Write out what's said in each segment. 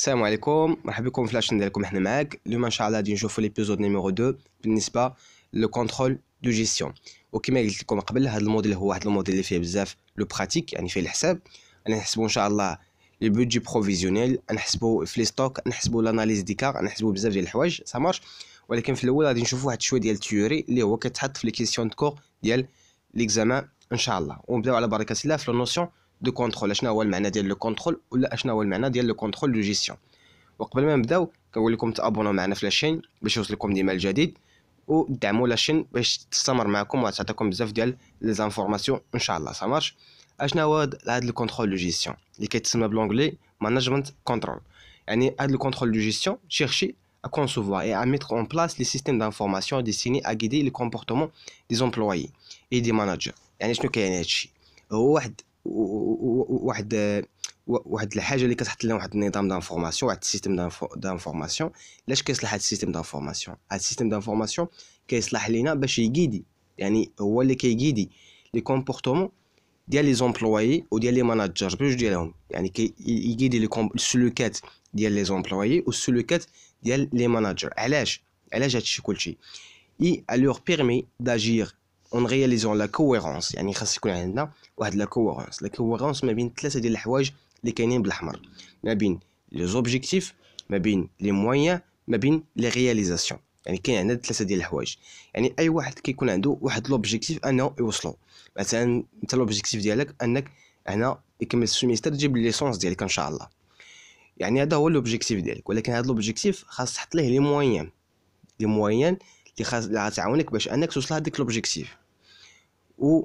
السلام عليكم مرحبا بكم في لاشين ديالكم حنا معاك اليوم ان شاء الله غادي نشوفوا ليبيزود نيميرو 2 بالنسبه لو كونترول دو جيستيون وكما قلت لكم قبل هذا الموديل هو واحد الموديل اللي فيه بزاف لو براتيك يعني فيه الحساب نحسبوا ان شاء الله لي بودجي بروفيزيونيل نحسبوا في لي ستوك نحسبوا لاناليز دي كار نحسبوا بزاف ديال الحوايج سا مارش ولكن في الاول غادي نشوفوا واحد شويه ديال التيوري اللي هو كيتحط في لي كيسيون دو كور ديال ليكزامان ان شاء الله ونبداو على بركه الله في لو نوسيون دو كونترول اشنا هو المعنى ديال لو كونترول ولا اشنا هو المعنى ديال لو كونترول دو جيستيون وقبل ما نبداو كنقول لكم معنا في لاشين باش يوصلكم ديما الجديد ودعموا لاشين باش تستمر معكم وتعطيكم بزاف à concevoir et à mettre en place les systèmes d'information destinés à guider le comportement des employés et des managers واحد واحد الحاجه اللي كتحط لنا واحد النظام دانفورماسيون واحد السيستم دانفورماسيون علاش كيصلح هذا السيستم دانفورماسيون هذا السيستم دانفورماسيون كيصلح لينا باش يقيدي يعني هو اللي كيقيدي لي كومبورتمون ديال لي زومبلويي وديال لي ماناجر بجوج ديالهم يعني كيقيدي لي السلوكات ديال لي زومبلويي والسلوكات ديال لي ماناجر علاش علاش هادشي كلشي اي leur permet d'agir en réalisant لا cohérence يعني خاص يكون عندنا واحد لا كوغونس لا كوغونس ما بين ثلاثه ديال الحوايج اللي كاينين بالاحمر ما بين لي زوبجيكتيف ما بين لي مويان ما بين لي رياليزاسيون يعني كاين عندنا ثلاثه ديال الحوايج يعني اي واحد كيكون عنده واحد لوبجيكتيف انه يوصلو مثلا انت لوبجيكتيف ديالك انك هنا يكمل السيمستر تجيب ليسونس ديالك ان شاء الله يعني هذا هو لوبجيكتيف ديالك ولكن هذا لوبجيكتيف خاص تحط ليه لي موان لي موان اللي خاص اللي غتعاونك باش انك توصل هذيك لوبجيكتيف و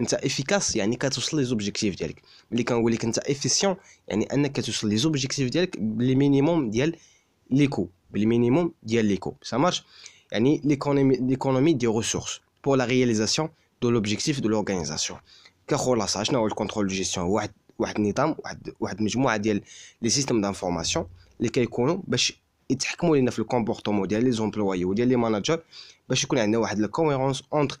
انت افيكاس يعني كتوصل لي زوبجيكتيف ديالك ملي كنقول لك انت افيسيون يعني انك كتوصل لي زوبجيكتيف ديالك بالمينيموم ديال ليكو بالمينيموم ديال ليكو سا مارش يعني ليكونومي ليكونومي دي ريسورس بور لا رياليزاسيون دو لوبجيكتيف دو لورغانيزاسيون كخلاصه شنو هو الكونترول دو جيستيون واحد واحد النظام واحد واحد مجموعه ديال لي سيستيم دانفورماسيون اللي كيكونوا باش يتحكموا لينا في الكومبورتمون ديال لي زومبلوي وديال لي ماناجر باش يكون عندنا واحد لا اونتر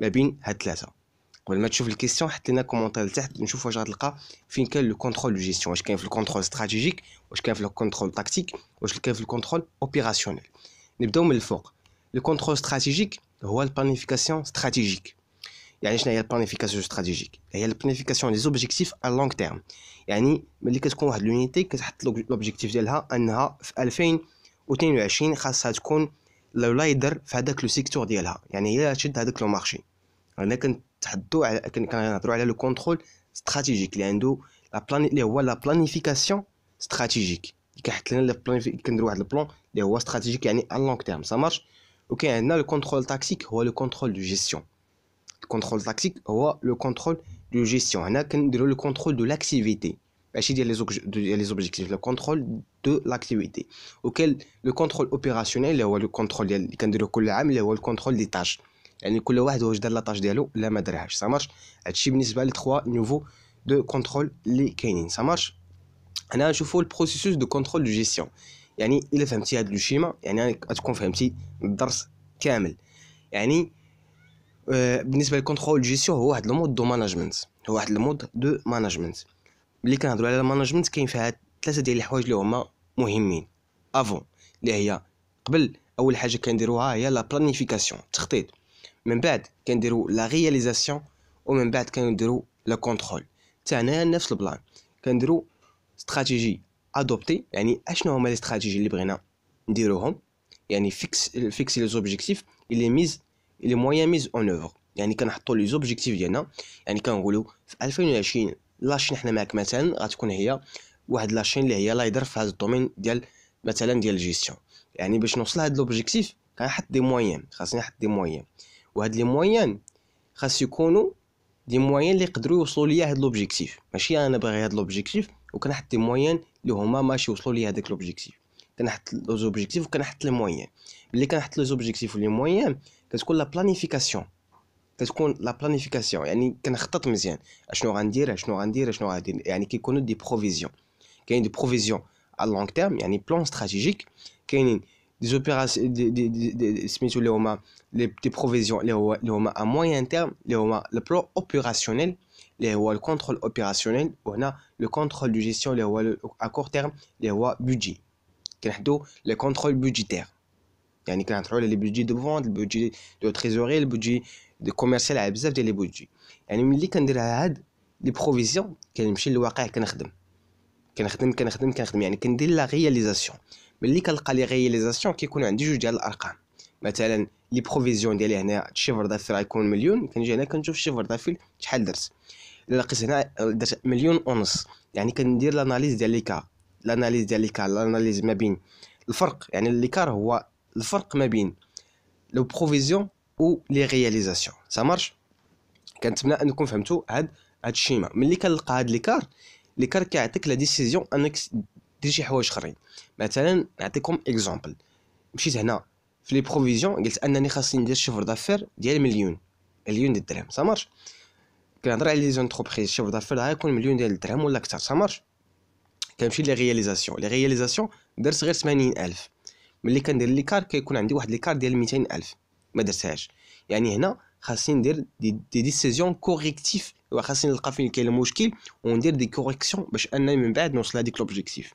ما بين هاد ثلاثه قبل ما تشوف الكيستيون حط لنا كومونتير لتحت نشوف واش غتلقى فين كان لو كونترول دو جيستيون واش كاين في الكونترول استراتيجيك واش كاين في الكونترول تاكتيك واش كاين في الكونترول اوبيراسيونيل نبداو من الفوق لو كونترول استراتيجيك هو البلانيفيكاسيون استراتيجيك يعني شنو هي البلانيفيكاسيون استراتيجيك هي البلانيفيكاسيون دي زوبجيكتيف ا لونغ تيرم يعني ملي كتكون واحد لونيتي كتحط لوبجيكتيف ديالها انها في 2022 خاصها تكون لو لايدر في هذاك لو سيكتور ديالها يعني هي تشد هذاك لو مارشي On a le contrôle stratégique, la planification stratégique. On a le plan stratégique à long terme. Ça marche On a le contrôle tactique, le contrôle de gestion. Le contrôle tactique, le contrôle de gestion. On a le contrôle de l'activité. On a les objectifs, le contrôle de l'activité. Le contrôle opérationnel, le contrôle des tâches. يعني كل واحد واش دار لاطاج ديالو لا ما دارهاش سا مارش هادشي بالنسبه لي 3 نيفو دو كونترول اللي كاينين سا مارش هنا نشوفو البروسيسوس دو كونترول دو جيستيون يعني الا فهمتي هاد لو شيما يعني غتكون فهمتي الدرس كامل يعني آه، بالنسبه للكونترول جيستيون هو واحد المود دو ماناجمنت هو واحد المود دو ماناجمنت ملي كنهضروا على الماناجمنت كاين فيها ثلاثه ديال الحوايج اللي هما مهمين افون اللي هي قبل اول حاجه كنديروها هي لا بلانيفيكاسيون التخطيط من بعد كنديرو لا رياليزاسيون ومن بعد كنديرو لا كونترول تاعنا نفس البلان كنديرو استراتيجي ادوبتي يعني اشنو هما لي استراتيجي اللي بغينا نديروهم يعني فيكس فيكس لي زوبجيكتيف اللي ميز اللي مويان ميز اون اوفر يعني كنحطو لي زوبجيكتيف ديالنا يعني كنقولو في 2020 لاشين حنا معاك مثلا غتكون هي واحد لاشين اللي هي لايدر في هذا الدومين ديال مثلا ديال الجيستيون يعني باش نوصل هاد لوبجيكتيف كنحط دي موين خاصني نحط دي موين وهاد لي موان خاص يكونوا دي موان اللي يقدروا يوصلوا ليا هاد لوبجيكتيف ماشي انا باغي هاد لوبجيكتيف وكنحط دي موان اللي هما ماشي يوصلوا ليا هذاك لوبجيكتيف كنحط لو زوبجيكتيف وكنحط لي موان ملي كنحط لو زوبجيكتيف ولي موان كتكون لا بلانيفيكاسيون كتكون لا بلانيفيكاسيون يعني كنخطط مزيان اشنو غندير اشنو غندير اشنو غندير يعني كيكونوا دي بروفيزيون كاين دي بروفيزيون ا لونغ تيرم يعني بلان استراتيجيك كاينين des opérations, des, des, des, des, des, les Roma, les, des provisions, les, les Roma à moyen terme, les Roma, le plan opérationnel, les Roma, le contrôle opérationnel, on a le contrôle de gestion, les Roma, le, à court terme, les Roma budget. Le contrôle budgétaire. Il y a un contrôle des budgets de vente, le budget de trésorerie, le budget de commercial, il y a des budgets. Il y a des provisions qui sont les plus importantes. Il y a des réalisations. ملي كنلقى لي غياليزاسيون كيكون عندي جوج ديال الارقام مثلا لي بروفيزيون ديالي هنا الشيفر دافير غيكون مليون كنجي هنا كنشوف الشيفر دافير شحال درت لقيت هنا درت مليون ونص يعني كندير لاناليز ديال لي كا لاناليز ديال لي كا لاناليز ما بين الفرق يعني لي كار هو الفرق ما بين لو بروفيزيون و لي رياليزاسيون سا مارش كنتمنى انكم فهمتوا هاد هاد الشيما ملي كنلقى هاد لي لي كار كيعطيك لا ديسيزيون انك دير شي حوايج اخرين مثلا نعطيكم اكزامبل مشيت هنا في لي بروفيزيون قلت انني خاصني ندير شيفر دافير ديال مليون مليون ديال الدرهم سامارش مارش كنهضر على لي زونتربريز شيفر دافير غيكون مليون ديال الدرهم ولا اكثر سامارش مارش كنمشي لي رياليزاسيون لي رياليزاسيون درت غير 80000 ملي كندير لي كار كيكون عندي واحد لي كار ديال 200000 ما درتهاش يعني هنا خاصني ندير دي, دي ديسيزيون كوريكتيف وخاصني نلقى فين كاين المشكل وندير دي كوريكسيون باش انني من بعد نوصل لهاديك لوبجيكتيف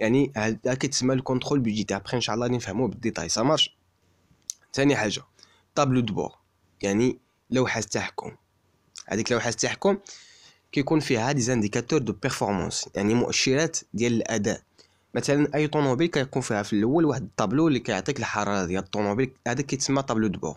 يعني هذا كيتسمى الكونترول بيدجيتير ابخي ان شاء الله غادي نفهمو بالديتاي سا مارش ثاني حاجه طابلو دبور يعني لوحه تحكم هذيك لوحه تحكم كيكون فيها دي زانديكاتور دو بيرفورمانس يعني مؤشرات ديال الاداء مثلا اي طوموبيل كيكون فيها في الاول واحد الطابلو اللي كيعطيك الحراره ديال الطوموبيل هذا كيتسمى طابلو دبور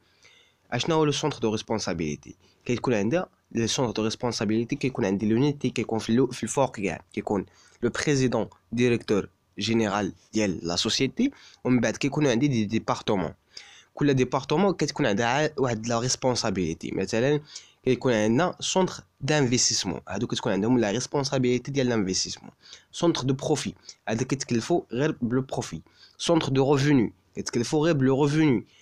le centre de Le centre de responsabilité, qui le président, le directeur général de la société, le département. Le département, la centre d'investissement. Ah, la responsabilité de l'investissement. centre de profit, ah, qu'il faut le profit. centre de revenus, qu'il faut le revenu.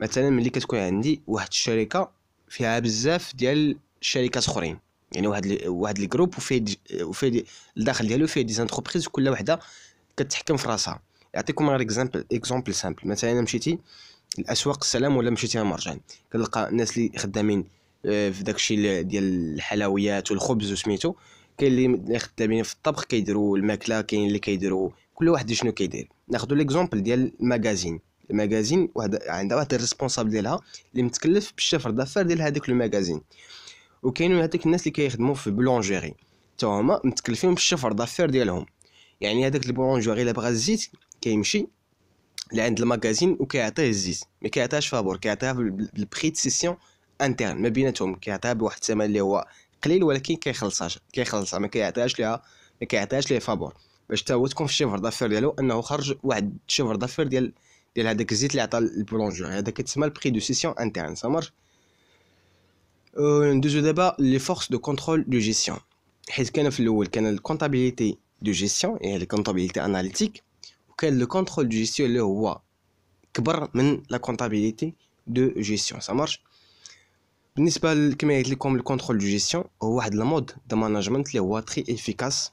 مثلا ملي كتكون عندي واحد الشركه فيها بزاف ديال الشركات اخرين يعني واحد ال واحد الجروب وفيه وفيه الداخل ديالو فيه دي زانتربريز كل وحده كتحكم في راسها يعطيكم غير اكزامبل اكزامبل سامبل مثلا مشيتي الاسواق السلام ولا مشيتي مرجان كتلقى الناس اللي خدامين آه، في داكشي ديال الحلويات والخبز وسميتو كاين اللي خدامين في الطبخ كيديروا الماكله كاين اللي كيديروا كل واحد شنو كيدير ناخذ ليكزامبل ديال المغازين الماجازين واحد عندها واحد الريسبونسابل ديالها اللي متكلف بالشفر دافير ديال هذاك الماغازين وكاينين هذوك الناس اللي كيخدموا في بلونجيري حتى هما متكلفين بالشفر دافير ديالهم يعني هذاك البلونجيري الا بغى الزيت كيمشي لعند الماجازين وكيعطيه الزيت ما كيعطيهاش فابور كيعطيها بالبري سيسيون انترن ما بيناتهم كيعطيها بواحد الثمن اللي هو قليل ولكن كيخلصها كيخلصها ما كيعطيهاش ليها ما كيعطيهاش ليه فابور باش تا هو تكون في الشيفر دافير ديالو انه خرج واحد الشيفر دافير ديال et la décrisité l'attend le prolongeur. Il y a quelques semaines de prix de session interne. Ça marche. Deuxième débat, les forces de contrôle de gestion. Il y a des canaux de comptabilité de gestion et des comptabilités analytiques. Le contrôle de gestion est le roi. que la comptabilité de gestion. Ça marche. Le principal le contrôle de gestion est le mode de management est très efficace.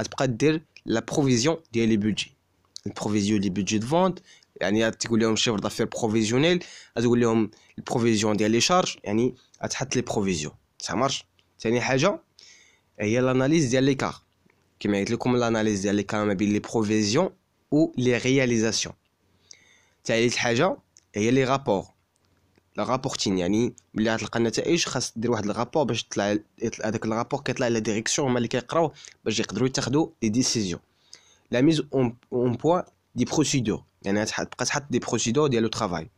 à se la provision des budgets, La provision des budgets de vente, y a ni particulièrement chef d'affaires provisionnel, à se coller une provision des charges, y a ni les provisions. ça marche. c'est ni les agents et y a l'analyse des écarts, qui m'a été comme l'analyse des écarts les provisions ou les réalisations. c'est les agents et y a les rapports. لابورتين يعني ملي غتلقى النتائج خاص دير واحد الرابور باش تطلع هذاك الرابور كيطلع لا ديريكسيون هما اللي كيقراو باش يقدروا يتاخدوا دي ديسيزيون لا ميز اون بوا دي بروسيدور يعني غتبقى تحط دي بروسيدور ديال لو طرافاي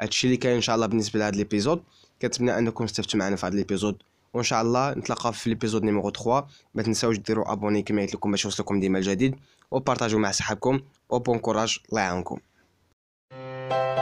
هادشي اللي كاين ان شاء الله بالنسبه لهاد ليبيزود كنتمنى انكم استفدتوا معنا في هاد ليبيزود وان شاء الله نتلاقاو في ليبيزود نيميرو 3 ما تنساوش ديروا ابوني كما قلت لكم باش يوصلكم ديما الجديد وبارطاجوا مع صحابكم وبون كوراج الله يعاونكم